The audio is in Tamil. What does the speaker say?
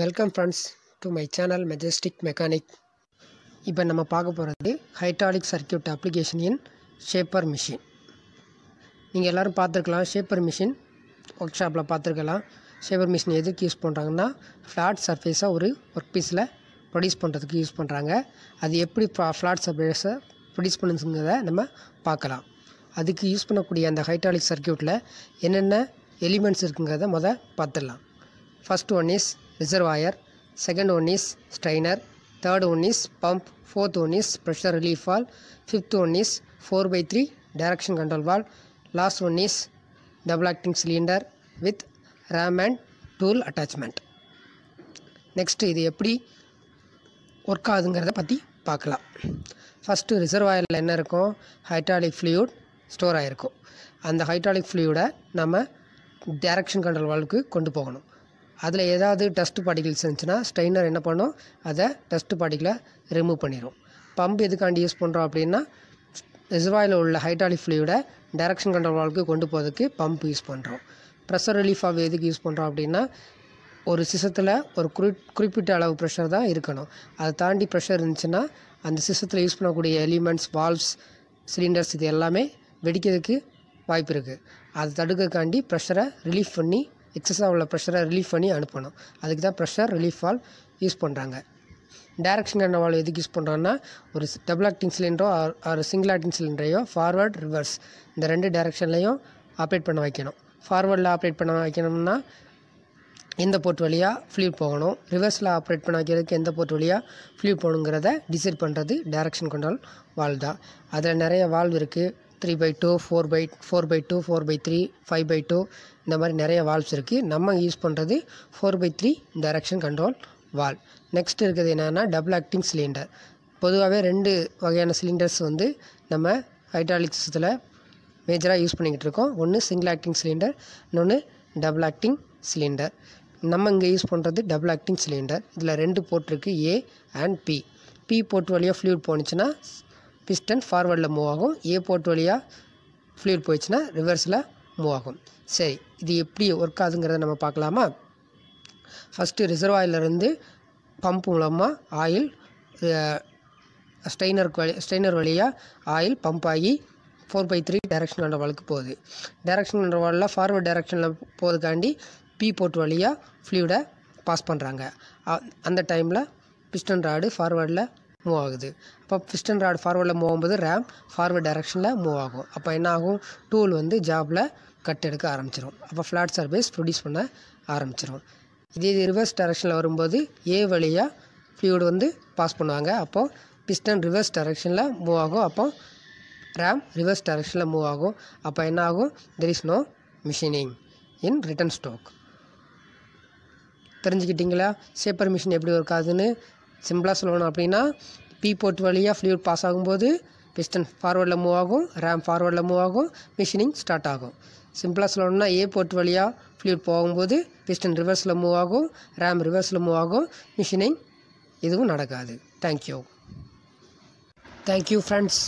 welcome friends to my channel Majestic Mechanic இப்போ நம்ம பார்க்க போகிறது hydraulic circuit application in shaper machine நீங்கள் எல்லோரும் பார்த்துருக்கலாம் ஷேப்பர் மிஷின் ஒர்க் ஷாப்பில் பார்த்துருக்கலாம் ஷேப்பர் மிஷின் எதுக்கு யூஸ் பண்ணுறாங்கன்னா ஃப்ளாட் சர்ஃபேஸாக ஒரு ஒர்க் பீஸில் ப்ரொடியூஸ் பண்ணுறதுக்கு யூஸ் பண்ணுறாங்க அது எப்படி ஃப்ளாட் சர்ஃபேஸை ப்ரொடியூஸ் பண்ணுங்கிறத நம்ம பார்க்கலாம் அதுக்கு யூஸ் பண்ணக்கூடிய அந்த ஹைட்ராலிக் சர்க்கியூட்டில் என்னென்ன எலிமெண்ட்ஸ் இருக்குங்கிறத மொதல் பார்த்துடலாம் first one is reservoir second one is strainer third one is pump fourth one is pressure relief valve fifth one is four by three direction control valve last one is double acting cylinder with ram and tool attachment next இது எப்படி ஒர்க் ஆகுதுங்கிறத பற்றி பார்க்கலாம் ஃபஸ்ட்டு ரிசர்வாயரில் என்ன இருக்கும் ஹைட்ராலிக் ஃப்ளூயூட் ஸ்டோர் ஆகிருக்கும் அந்த ஹைட்ராலிக் ஃப்ளூயூடை நம்ம டேரக்ஷன் கண்ட்ரோல் வால்வுக்கு கொண்டு போகணும் அதில் ஏதாவது டஸ்ட் பார்ட்டிகிள்ஸ் இருந்துச்சுன்னா ஸ்ட்ரெயினர் என்ன பண்ணும் அதை டஸ்ட் பார்ட்டிகளை ரிமூவ் பண்ணிடும் பம்ப் எதுக்காண்டி யூஸ் பண்ணுறோம் அப்படின்னா ரிசர்வாயில் உள்ள ஹைட்ராலிக் ஃப்ளூயிடை டைரக்ஷன் கண்ட்ரோல் வாழ்க்கை கொண்டு போகிறதுக்கு பம்ப் யூஸ் பண்ணுறோம் ப்ரெஷர் ரிலீஃப் ஆஃப் எதுக்கு யூஸ் பண்ணுறோம் அப்படின்னா ஒரு சிசத்தில் ஒரு குறி குறிப்பிட்ட அளவு ப்ரெஷர் தான் இருக்கணும் அதை தாண்டி ப்ரெஷர் இருந்துச்சுன்னா அந்த சிசத்தில் யூஸ் பண்ணக்கூடிய எலிமெண்ட்ஸ் வால்வ்ஸ் சிலிண்டர்ஸ் இது எல்லாமே வெடிக்கிறதுக்கு வாய்ப்பு இருக்குது அதை தடுக்கிறதுக்காண்டி ப்ரெஷரை ரிலீஃப் பண்ணி எக்ஸஸாக உள்ள ப்ரெஷரை ரிலீஃப் பண்ணி அனுப்பணும் அதுக்கு தான் ப்ரெஷர் ரிலீஃப் வால் யூஸ் பண்ணுறாங்க டைரக்ஷன் என்ன வால் எதுக்கு யூஸ் பண்ணுறாங்கன்னா ஒரு டபுள் ஆக்டிங் சிலிண்டரோ ஒரு சிங்கிள் ஆக்டிங் சிலிண்டரையோ ஃபார்வர்ட் ரிவர்ஸ் இந்த ரெண்டு டேரக்ஷன்லையும் ஆப்ரேட் பண்ண வைக்கணும் ஃபார்வர்டில் ஆப்ரேட் பண்ண வைக்கணும்னா எந்த போர்ட் வழியாக ஃப்ளூட் போகணும் ரிவர்ஸில் ஆப்ரேட் பண்ண வைக்கிறதுக்கு எந்த போர்ட் வழியாக ஃப்ளூட் போகணுங்கிறத டிசைட் பண்ணுறது டைரக்ஷன் கண்ட்ரோல் வால் தான் அதில் நிறைய வால்வ் இருக்குது three by two four by four by two four by three five by two இந்த மாதிரி நிறைய வால்வ்ஸ் இருக்குது நம்ம யூஸ் பண்ணுறது four by three direction control valve next இருக்கிறது என்னென்னா டபுள் ஆக்டிங் சிலிண்டர் பொதுவாகவே ரெண்டு வகையான சிலிண்டர்ஸ் வந்து நம்ம ஹைட்ராலிக்ஸில் மேஜராக யூஸ் பண்ணிக்கிட்டு இருக்கோம் ஒன்று சிங்கிள் ஆக்டிங் சிலிண்டர் இன்னொன்று டபுள் ஆக்டிங் சிலிண்டர் நம்ம இங்கே யூஸ் பண்ணுறது டபுள் ஆக்டிங் சிலிண்டர் இதில் ரெண்டு போர்ட் இருக்குது A and B B port வழியாக ஃப்ளூட் போனுச்சுன்னா பிஸ்டன் ஃபார்வர்டில் மூவ் ஆகும் ஏ போர்ட் வழியாக ஃப்ளூட் போயிடுச்சுன்னா ரிவர்ஸில் மூவ் ஆகும் சரி இது எப்படி ஒர்க் ஆகுதுங்கிறத நம்ம பார்க்கலாமா ஃபஸ்ட்டு ரிசர்வாயிலிருந்து பம்ப் மூலமாக ஆயில் ஸ்ட்ரெயினருக்கு வழி ஸ்டெயினர் வழியாக ஆயில் பம்ப் ஆகி ஃபோர் பை த்ரீ டைரக்ஷன் வழக்கு போகுது டைரக்ஷன் கண்ட்ரோலில் ஃபார்வர்ட் டைரக்ஷனில் போகிறதுக்காண்டி பி போர்ட் வழியாக ஃப்ளூடை பாஸ் பண்ணுறாங்க அந்த டைமில் பிஸ்டன் ராடு ஃபார்வேர்டில் மூவ் ஆகுது அப்போ பிஸ்டன் ராட் ஃபார்வர்டில் மூவ் ஆகும்போது ரேம் ஃபார்வர்ட் டைரக்ஷனில் மூவ் ஆகும் அப்போ என்ன ஆகும் டூல் வந்து ஜாப்பில் கட் எடுக்க ஆரம்பிச்சிடும் அப்போ ஃப்ளாட் சர்ஃபேஸ் ப்ரொடியூஸ் பண்ண ஆரம்பிச்சிடும் இதே இது ரிவர்ஸ் டைரக்ஷனில் வரும்போது ஏ வழியாக ஃப்ளூயிட் வந்து பாஸ் பண்ணுவாங்க அப்போது பிஸ்டன் ரிவர்ஸ் டைரக்ஷனில் மூவ் ஆகும் அப்போ ரேம் ரிவர்ஸ் டைரக்ஷனில் மூவ் ஆகும் அப்போ என்ன ஆகும் there is no machining in return stroke தெரிஞ்சுக்கிட்டிங்களா சேப்பர் மிஷின் எப்படி ஒர்க் ஆகுதுன்னு சிம்பிளாக சொல்லணும் அப்படின்னா பி போர்ட் வழியாக ஃப்ளூட் பாஸ் ஆகும்போது பிஸ்டன் ஃபார்வர்டில் மூவ் ஆகும் ரேம் ஃபார்வர்டில் மூவ் ஆகும் மிஷினிங் ஸ்டார்ட் ஆகும் சிம்பிளாக சொல்லணும்னா ஏ போர்ட் வழியாக ஃப்ளூட் போகும்போது பிஸ்டன் ரிவர்ஸில் மூவ் ஆகும் ரேம் ரிவர்ஸில் மூவ் ஆகும் மிஷினிங் எதுவும் நடக்காது தேங்க்யூ தேங்க்யூ ஃப்ரெண்ட்ஸ்